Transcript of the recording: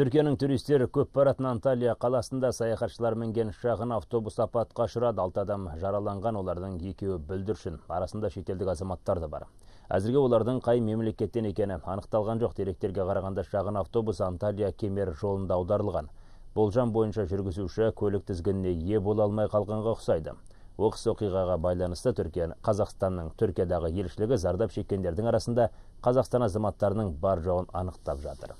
Түркияның туристері көп баратын Анталия қаласында саяхатшылар мінген шағын автобус апатқа ұшырады. Алты адам жараланған, олардың екеуі бүлдіршін, арасында шетелдік азаматтар да бар. Әзірге олардың қай мемлекеттен екені анықталған жоқ. Деректерге қарағанда шағын автобус Анталия кемер жолында аударылған. Болжам бойынша жүргізуші көлік тізгініне ие бола алмай қалғанға ұқсайды. Оқыс оқиғаға байланысты түркия Қазақстанның Түркиядағы елшілігі зардап шеккендердің арасында Қазақстан азаматтарының бар жоғын анықтап жатыр.